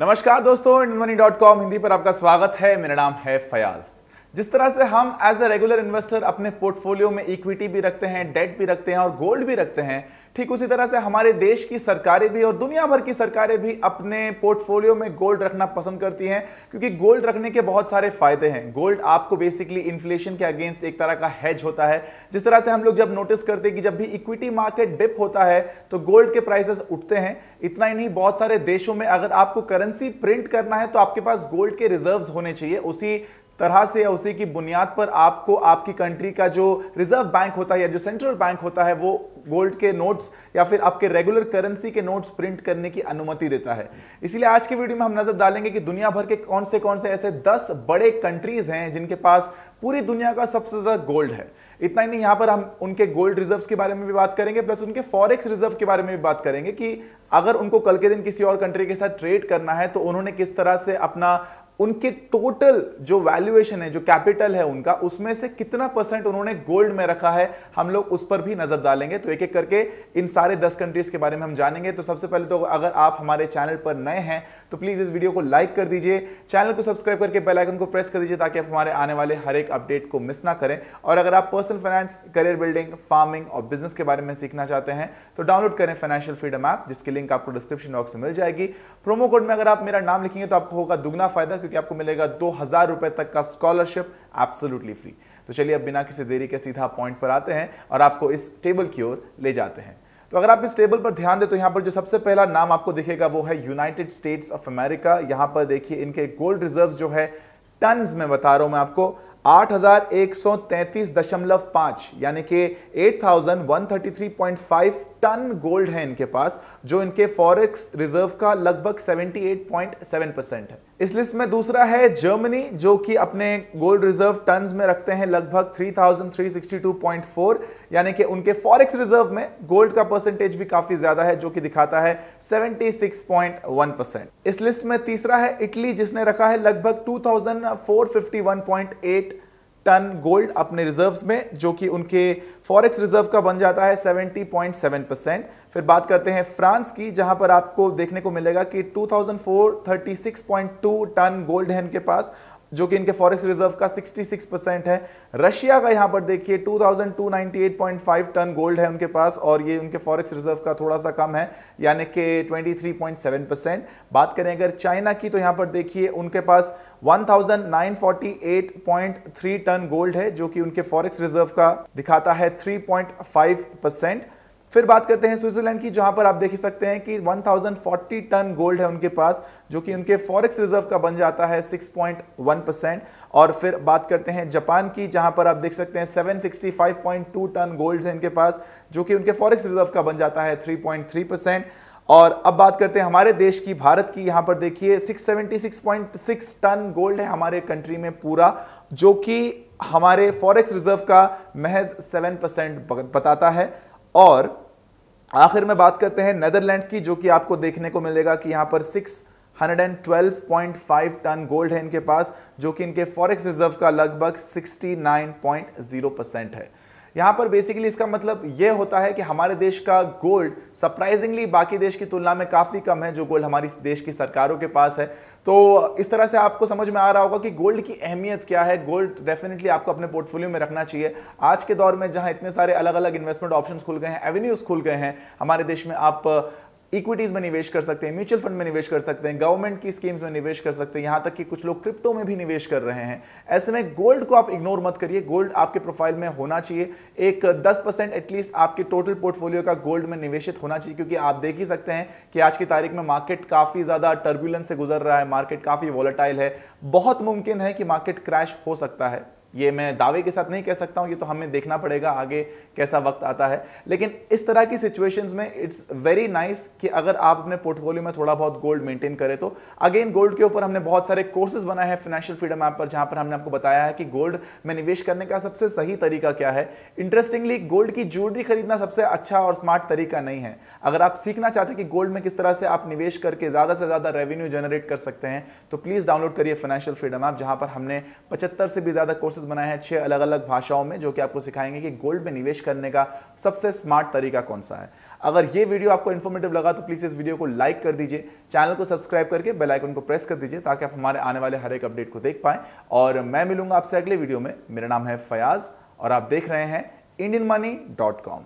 नमस्कार दोस्तों money dot com Hindi पर आपका स्वागत है मेरा नाम है फयाज जिस तरह से हम एज ए रेगुलर इन्वेस्टर अपने पोर्टफोलियो में इक्विटी भी रखते हैं डेट भी रखते हैं और गोल्ड भी रखते हैं ठीक उसी तरह से हमारे देश की सरकारें भी और दुनिया भर की सरकारें भी अपने पोर्टफोलियो में गोल्ड रखना पसंद करती हैं क्योंकि गोल्ड रखने के बहुत सारे फायदे हैं गोल्ड आपको बेसिकली इन्फ्लेशन के अगेंस्ट एक तरह का हैज होता है जिस तरह से हम लोग जब नोटिस करते हैं कि जब भी इक्विटी मार्केट डिप होता है तो गोल्ड के प्राइसेस उठते हैं इतना ही नहीं बहुत सारे देशों में अगर आपको करेंसी प्रिंट करना है तो आपके पास गोल्ड के रिजर्व होने चाहिए उसी तरह से या उसी की बुनियाद पर आपको आपकी कंट्री का जो रिजर्व बैंक होता है या जो सेंट्रल बैंक होता है वो गोल्ड के नोट्स या फिर आपके रेगुलर करेंसी के नोट्स प्रिंट करने की अनुमति देता है इसलिए आज के वीडियो में हम नजर डालेंगे कि दुनिया भर के कौन से कौन से ऐसे दस बड़े कंट्रीज हैं जिनके पास पूरी दुनिया का सबसे ज्यादा गोल्ड है इतना ही नहीं यहां पर हम उनके गोल्ड रिजर्व्स के बारे में भी बात करेंगे प्लस उनके फॉरेक्स रिजर्व के बारे में भी बात करेंगे कि अगर उनको कल के दिन किसी और कंट्री के साथ ट्रेड करना है तो उन्होंने किस तरह से अपना उनके टोटल जो वैल्यूएशन है जो कैपिटल है उनका उसमें से कितना परसेंट उन्होंने गोल्ड में रखा है हम लोग उस पर भी नजर डालेंगे तो एक एक करके इन सारे दस कंट्रीज के बारे में हम जानेंगे तो सबसे पहले तो अगर आप हमारे चैनल पर नए हैं तो प्लीज इस वीडियो को लाइक कर दीजिए चैनल को सब्सक्राइब करके बेलाइकन को प्रेस कर दीजिए ताकि आप हमारे आने वाले हर एक अपडेट को मिस ना करें और अगर आप personal finance career building farming और बिजनेस के बारे में सीखना चाहते हैं तो डाउनलोड करें फाइनेंशियल फ्रीडम ऐप जिसकी लिंक आपको डिस्क्रिप्शन बॉक्स में मिल जाएगी प्रोमो कोड में अगर आप मेरा नाम लिखेंगे तो आपको होगा दुगना फायदा क्योंकि आपको मिलेगा दो हजार रुपए तक का स्कॉलरशिप एब्सोल्युटली फ्री तो चलिए अब बिना किसी देरी के सीधा पॉइंट पर आते हैं और आपको इस टेबल की ओर ले जाते हैं तो अगर आप इस टेबल पर ध्यान दें तो यहां पर जो सबसे पहला नाम आपको दिखेगा वो है यूनाइटेड स्टेट्स ऑफ अमेरिका यहां पर देखिए इनके गोल्ड रिजर्व जो है टन में बता रहा हूं मैं आपको आठ यानी कि एट टन गोल्ड है इनके पास जो इनके फॉरेक्स रिजर्व का लगभग 78.7 परसेंट है इस लिस्ट में दूसरा है जर्मनी जो कि अपने गोल्ड रिजर्व टन में रखते हैं लगभग 3,362.4 यानी कि उनके फॉरेक्स रिजर्व में गोल्ड का परसेंटेज भी काफी ज्यादा है जो कि दिखाता है 76.1 परसेंट इस लिस्ट में तीसरा है इटली जिसने रखा है लगभग टू टन गोल्ड अपने रिजर्व्स में जो कि उनके फॉरेक्स रिजर्व का बन जाता है 70.7 परसेंट फिर बात करते हैं फ्रांस की जहां पर आपको देखने को मिलेगा कि 2436.2 टन गोल्ड है इनके पास जो कि इनके फॉरेक्स रिजर्व का 66 परसेंट है रशिया का यहां पर देखिए 2298.5 टन गोल्ड है उनके पास और ये उनके फॉरेक्स रिजर्व का थोड़ा सा कम है यानी कि 23.7 परसेंट बात करें अगर चाइना की तो यहां पर देखिए उनके पास 1948.3 टन गोल्ड है जो कि उनके फॉरेक्स रिजर्व का दिखाता है थ्री परसेंट फिर बात करते हैं स्विट्जरलैंड की जहां पर आप देख सकते हैं कि 1040 टन गोल्ड है उनके पास जो कि उनके फॉरेक्स रिजर्व का बन जाता है 6.1 परसेंट और फिर बात करते हैं जापान की जहां पर आप देख सकते हैं 765.2 टन गोल्ड है इनके पास जो कि उनके फॉरेक्स रिजर्व का बन जाता है 3.3 परसेंट और अब बात करते हैं हमारे देश की भारत की यहां पर देखिए 676.6 टन गोल्ड है हमारे कंट्री में पूरा जो कि हमारे फॉरेक्स रिजर्व का महज 7 परसेंट बताता है और आखिर में बात करते हैं नेदरलैंड्स की जो कि आपको देखने को मिलेगा कि यहां पर सिक्स 112.5 टन गोल्ड है इनके पास जो कि इनके फॉरेक्स रिजर्व का लगभग 69.0 परसेंट है यहां पर बेसिकली इसका मतलब यह होता है कि हमारे देश का गोल्ड सरप्राइजिंगली बाकी देश की तुलना में काफ़ी कम है जो गोल्ड हमारी देश की सरकारों के पास है तो इस तरह से आपको समझ में आ रहा होगा कि गोल्ड की अहमियत क्या है गोल्ड डेफिनेटली आपको अपने पोर्टफोलियो में रखना चाहिए आज के दौर में जहां इतने सारे अलग अलग इन्वेस्टमेंट ऑप्शन खुल गए हैं एवेन्यूज़ खुल गए हैं हमारे देश में आप इक्विटीज में निवेश कर सकते हैं म्यूचुअल फंड में निवेश कर सकते हैं गवर्नमेंट की स्कीम्स में निवेश कर सकते हैं यहां तक कि कुछ लोग क्रिप्टो में भी निवेश कर रहे हैं ऐसे में गोल्ड को आप इग्नोर मत करिए गोल्ड आपके प्रोफाइल में होना चाहिए एक दस परसेंट एटलीस्ट आपके टोटल पोर्टफोलियो का गोल्ड में निवेशित होना चाहिए क्योंकि आप देख ही सकते हैं कि आज की तारीख में मार्केट काफी ज्यादा टर्बुलेंस से गुजर रहा है मार्केट काफी वॉलेटाइल है बहुत मुमकिन है कि मार्केट क्रैश हो सकता है ये मैं दावे के साथ नहीं कह सकता हूँ ये तो हमें देखना पड़ेगा आगे कैसा वक्त आता है लेकिन इस तरह की सिचुएशंस में इट्स वेरी नाइस कि अगर आप अपने पोर्टफोलियो में थोड़ा बहुत गोल्ड मेंटेन करें तो अगेन गोल्ड के ऊपर हमने बहुत सारे कोर्सेज बनाए हैं फाइनेंशियल फ्रीडम ऐप पर जहाँ पर हमने आपको बताया है कि गोल्ड में निवेश करने का सबसे सही तरीका क्या है इंटरेस्टिंगली गोल्ड की ज्वेलरी खरीदना सबसे अच्छा और स्मार्ट तरीका नहीं है अगर आप सीखना चाहते हैं कि गोल्ड में किस तरह से आप निवेश करके ज़्यादा से ज़्यादा रेवेन्यू जनरेट कर सकते हैं तो प्लीज़ डाउनलोड करिए फाइनेंशियल फ्रीडम ऐप जहाँ पर हमने पचहत्तर से भी ज़्यादा कोर्सेज कोर्सेज बनाए हैं छह अलग अलग भाषाओं में जो कि आपको सिखाएंगे कि गोल्ड में निवेश करने का सबसे स्मार्ट तरीका कौन सा है अगर ये वीडियो आपको इन्फॉर्मेटिव लगा तो प्लीज़ इस वीडियो को लाइक कर दीजिए चैनल को सब्सक्राइब करके बेल आइकन को प्रेस कर दीजिए ताकि आप हमारे आने वाले हर एक अपडेट को देख पाएँ और मैं मिलूंगा आपसे अगले वीडियो में मेरा नाम है फयाज़ और आप देख रहे हैं इंडियन मनी डॉट कॉम